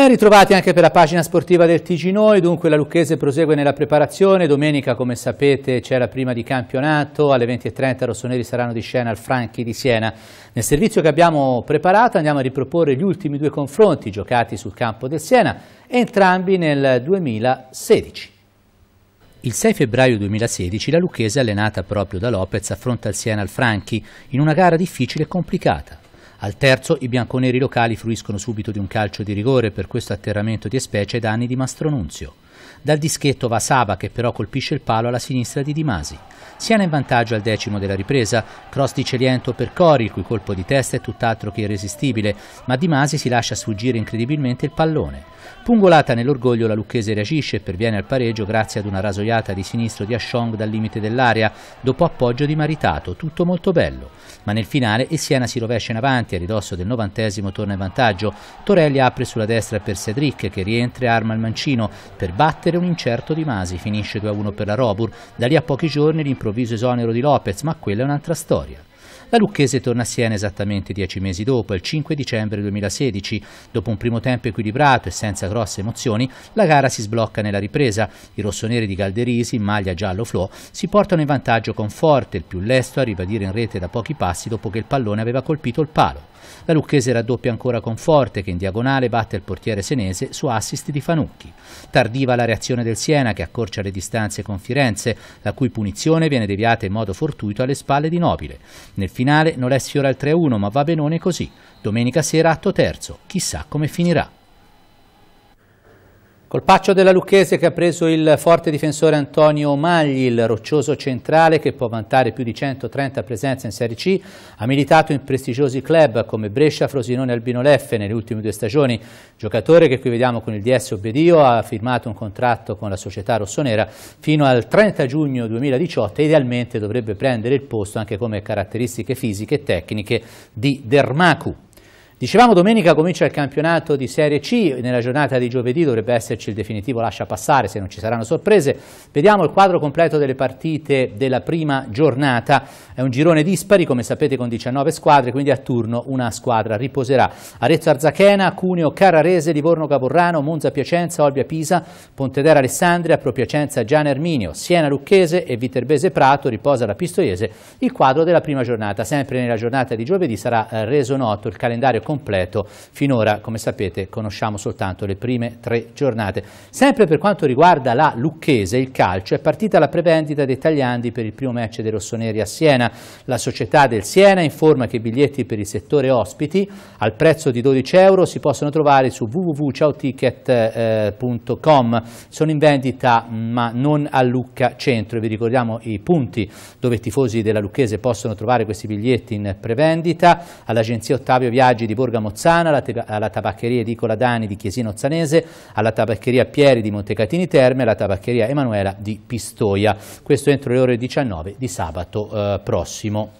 Ben ritrovati anche per la pagina sportiva del Tiginoi, dunque la Lucchese prosegue nella preparazione, domenica come sapete c'è la prima di campionato, alle 20.30 rossoneri saranno di scena al Franchi di Siena. Nel servizio che abbiamo preparato andiamo a riproporre gli ultimi due confronti giocati sul campo del Siena, entrambi nel 2016. Il 6 febbraio 2016 la Lucchese, allenata proprio da Lopez, affronta il Siena al Franchi in una gara difficile e complicata. Al terzo i bianconeri locali fruiscono subito di un calcio di rigore per questo atterramento di specie ai danni di Mastronunzio. Dal dischetto va Saba che però colpisce il palo alla sinistra di Di Masi. Siena in vantaggio al decimo della ripresa, cross di Celiento per Cori, il cui colpo di testa è tutt'altro che irresistibile, ma Di Masi si lascia sfuggire incredibilmente il pallone. Pungolata nell'orgoglio la Lucchese reagisce e perviene al pareggio grazie ad una rasoiata di sinistro di Ashong dal limite dell'area, dopo appoggio di Maritato, tutto molto bello. Ma nel finale il Siena si rovescia in avanti, a ridosso del novantesimo torna in vantaggio, Torelli apre sulla destra per Cedric che rientra e arma il mancino per battere un incerto Di Masi, finisce 2-1 per la Robur, da lì a pochi giorni l'improvviso esonero di Lopez, ma quella è un'altra storia. La Lucchese torna a Siena esattamente dieci mesi dopo, il 5 dicembre 2016. Dopo un primo tempo equilibrato e senza grosse emozioni, la gara si sblocca nella ripresa. I rossoneri di Calderisi, in maglia giallo flow, si portano in vantaggio con Forte, il più lesto a ribadire in rete da pochi passi dopo che il pallone aveva colpito il palo. La Lucchese raddoppia ancora con Forte che in diagonale batte il portiere senese su assist di Fanucchi. Tardiva la reazione del Siena che accorcia le distanze con Firenze, la cui punizione viene deviata in modo fortuito alle spalle di Nobile. Nel finale Nolè sfiora il 3-1 ma va benone così. Domenica sera atto terzo, chissà come finirà. Colpaccio della Lucchese che ha preso il forte difensore Antonio Magli, il roccioso centrale che può vantare più di 130 presenze in Serie C, ha militato in prestigiosi club come Brescia, Frosinone e Albino Leffe nelle ultime due stagioni. Giocatore che qui vediamo con il DS Obbedio ha firmato un contratto con la società rossonera fino al 30 giugno 2018 e idealmente dovrebbe prendere il posto anche come caratteristiche fisiche e tecniche di Dermacu. Dicevamo domenica comincia il campionato di Serie C, nella giornata di giovedì dovrebbe esserci il definitivo lascia passare se non ci saranno sorprese. Vediamo il quadro completo delle partite della prima giornata. È un girone dispari, come sapete, con 19 squadre, quindi a turno una squadra riposerà. Arezzo Arzachena, Cuneo Carrarese, Livorno Gaborrano, Monza Piacenza, Olbia Pisa, Pontedera Alessandria, Pro Piacenza Gian Erminio, Siena Lucchese e Viterbese Prato, riposa la Pistoiese. Il quadro della prima giornata, sempre nella giornata di giovedì, sarà eh, reso noto il calendario completo. Finora, come sapete, conosciamo soltanto le prime tre giornate. Sempre per quanto riguarda la Lucchese, il calcio, è partita la prevendita dei tagliandi per il primo match dei rossoneri a Siena. La società del Siena informa che i biglietti per il settore ospiti al prezzo di 12 euro si possono trovare su www.ciaoticket.com. Eh, Sono in vendita ma non a Lucca Centro vi ricordiamo i punti dove i tifosi della Lucchese possono trovare questi biglietti in prevendita all'agenzia Ottavio Viaggi di Borga Mozzana, alla, alla tabaccheria Edicola Dani di Chiesino Zanese, alla tabaccheria Pieri di Montecatini Terme alla tabaccheria Emanuela di Pistoia. Questo entro le ore 19 di sabato eh, prossimo.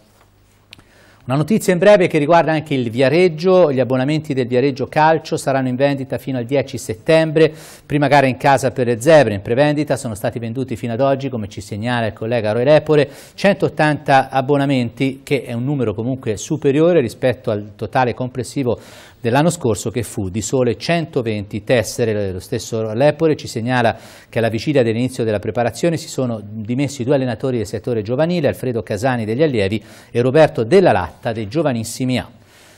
Una notizia in breve che riguarda anche il Viareggio, gli abbonamenti del Viareggio Calcio saranno in vendita fino al 10 settembre, prima gara in casa per le zebre, in prevendita sono stati venduti fino ad oggi, come ci segnala il collega Roy Repore, 180 abbonamenti che è un numero comunque superiore rispetto al totale complessivo dell'anno scorso che fu di sole 120 tessere. Lo stesso Lepore ci segnala che alla vigilia dell'inizio della preparazione si sono dimessi due allenatori del settore giovanile, Alfredo Casani degli allievi e Roberto Della Latta dei giovanissimi A.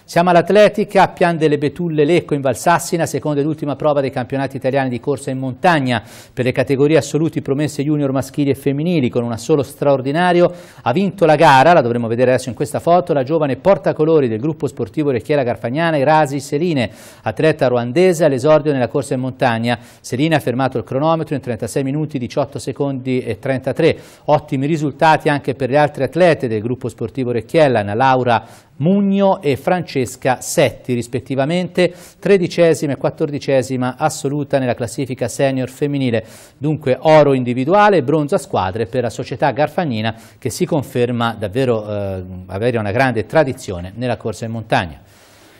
Siamo all'Atletica, Pian delle Betulle Lecco in Valsassina, seconda ed ultima prova dei campionati italiani di corsa in montagna per le categorie assoluti promesse junior maschili e femminili con un assolo straordinario. Ha vinto la gara, la dovremo vedere adesso in questa foto, la giovane portacolori del gruppo sportivo Recchiera Garfagnana, Irasi Serine, atleta ruandese all'esordio nella corsa in montagna. Serine ha fermato il cronometro in 36 minuti, 18 secondi e 33. Ottimi risultati anche per le altre atlete del gruppo sportivo Recchiella, Anna Laura Mugno e Francesca Setti, rispettivamente tredicesima e quattordicesima assoluta nella classifica senior femminile. Dunque oro individuale e bronzo a squadre per la società garfagnina che si conferma davvero eh, avere una grande tradizione nella corsa in montagna.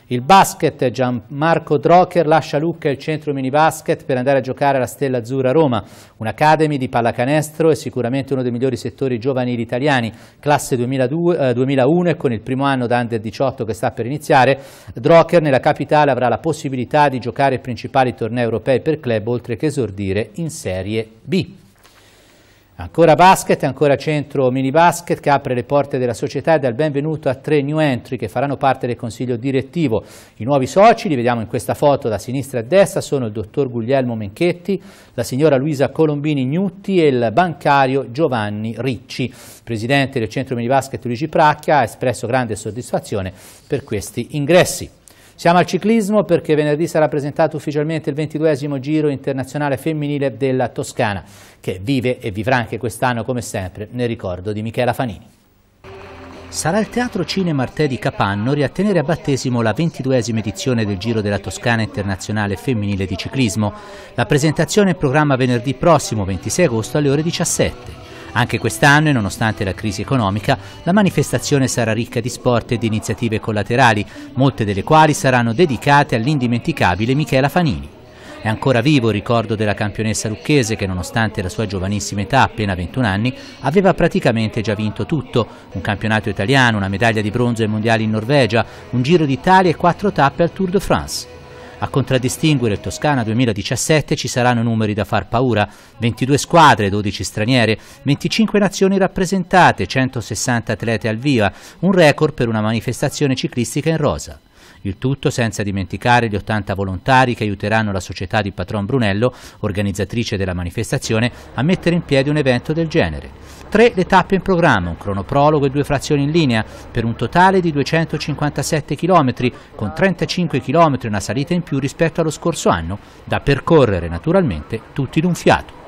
Il basket, Gianmarco Drocker lascia Lucca il centro mini basket per andare a giocare alla Stella Azzurra a Roma, un'academy di pallacanestro è sicuramente uno dei migliori settori giovanili italiani, classe 2002, eh, 2001 e con il primo anno da under 18 che sta per iniziare, Drocker nella capitale avrà la possibilità di giocare i principali tornei europei per club oltre che esordire in Serie B. Ancora basket, ancora centro mini basket che apre le porte della società e dà il benvenuto a tre new entry che faranno parte del consiglio direttivo. I nuovi soci, li vediamo in questa foto da sinistra a destra, sono il dottor Guglielmo Menchetti, la signora Luisa Colombini Gnutti e il bancario Giovanni Ricci. Presidente del centro mini basket Luigi Pracchia ha espresso grande soddisfazione per questi ingressi. Siamo al ciclismo perché venerdì sarà presentato ufficialmente il 22 Giro Internazionale Femminile della Toscana, che vive e vivrà anche quest'anno come sempre nel ricordo di Michela Fanini. Sarà il Teatro Cinema Arte di Capanno a tenere a battesimo la ventiduesima edizione del Giro della Toscana Internazionale Femminile di Ciclismo. La presentazione è in programma venerdì prossimo, 26 agosto, alle ore 17. Anche quest'anno e nonostante la crisi economica, la manifestazione sarà ricca di sport e di iniziative collaterali, molte delle quali saranno dedicate all'indimenticabile Michela Fanini. È ancora vivo il ricordo della campionessa lucchese che nonostante la sua giovanissima età, appena 21 anni, aveva praticamente già vinto tutto, un campionato italiano, una medaglia di bronzo ai mondiali in Norvegia, un Giro d'Italia e quattro tappe al Tour de France. A contraddistinguere il Toscana 2017 ci saranno numeri da far paura, 22 squadre, 12 straniere, 25 nazioni rappresentate, 160 atlete al viva, un record per una manifestazione ciclistica in rosa. Il tutto senza dimenticare gli 80 volontari che aiuteranno la società di Patron Brunello, organizzatrice della manifestazione, a mettere in piedi un evento del genere. Tre le tappe in programma, un cronoprologo e due frazioni in linea, per un totale di 257 km, con 35 km e una salita in più rispetto allo scorso anno, da percorrere naturalmente tutti d'un fiato.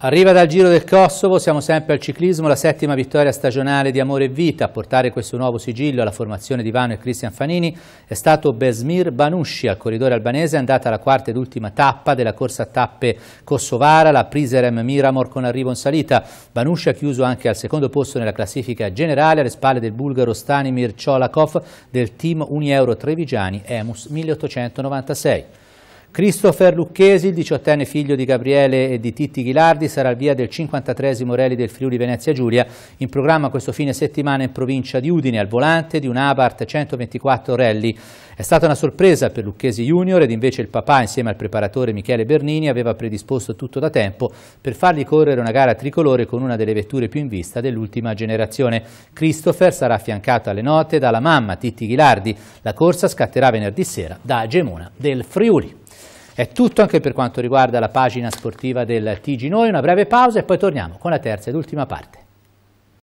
Arriva dal Giro del Kosovo, siamo sempre al ciclismo, la settima vittoria stagionale di Amore e Vita. A portare questo nuovo sigillo alla formazione di Vano e Cristian Fanini è stato Besmir Banusci al corridore albanese, è andata alla quarta ed ultima tappa della corsa a tappe kosovara, la Priserem Miramor con arrivo in salita. Banusci ha chiuso anche al secondo posto nella classifica generale alle spalle del bulgaro Stanimir Cholakov del team Unieuro Trevigiani Emus 1896. Christopher Lucchesi, il diciottenne figlio di Gabriele e di Titti Ghilardi, sarà al via del 53 Rally del Friuli Venezia Giulia, in programma questo fine settimana in provincia di Udine, al volante di un Abarth 124 Rally. È stata una sorpresa per Lucchesi Junior ed invece il papà, insieme al preparatore Michele Bernini, aveva predisposto tutto da tempo per fargli correre una gara tricolore con una delle vetture più in vista dell'ultima generazione. Christopher sarà affiancato alle note dalla mamma Titti Ghilardi. La corsa scatterà venerdì sera da Gemona del Friuli. È tutto anche per quanto riguarda la pagina sportiva del TG Noi, una breve pausa e poi torniamo con la terza ed ultima parte.